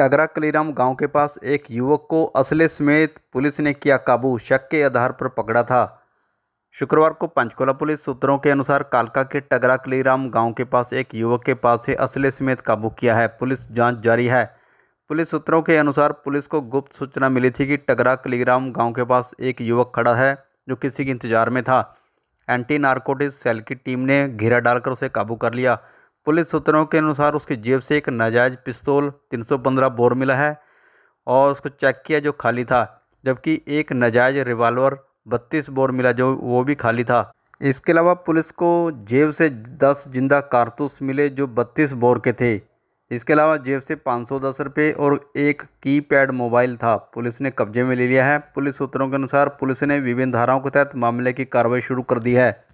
टगरा कलीराम गांव के पास एक युवक को असले समेत पुलिस ने किया काबू शक के आधार पर पकड़ा था शुक्रवार को पंचकुला पुलिस सूत्रों के अनुसार कालका के टगरा कलीराम गांव के पास एक युवक के पास से असले समेत काबू किया है पुलिस जांच जारी है पुलिस सूत्रों के अनुसार पुलिस को गुप्त सूचना मिली थी कि टगरा कलीराम गाँव के पास एक युवक खड़ा है जो किसी के इंतजार में था एंटी नार्कोटिक्स सेल की टीम ने घेरा डालकर उसे काबू कर लिया पुलिस सूत्रों के अनुसार उसकी जेब से एक नाजायज पिस्तौल 315 बोर मिला है और उसको चेक किया जो खाली था जबकि एक नाजायज रिवाल्वर 32 बोर मिला जो वो भी खाली था इसके अलावा पुलिस को जेब से 10 जिंदा कारतूस मिले जो 32 बोर के थे इसके अलावा जेब से पाँच सौ दस रुपये और एक कीपैड मोबाइल था पुलिस ने कब्जे में ले लिया है पुलिस सूत्रों के अनुसार पुलिस ने विभिन्न धाराओं के तहत मामले की कार्रवाई शुरू कर दी है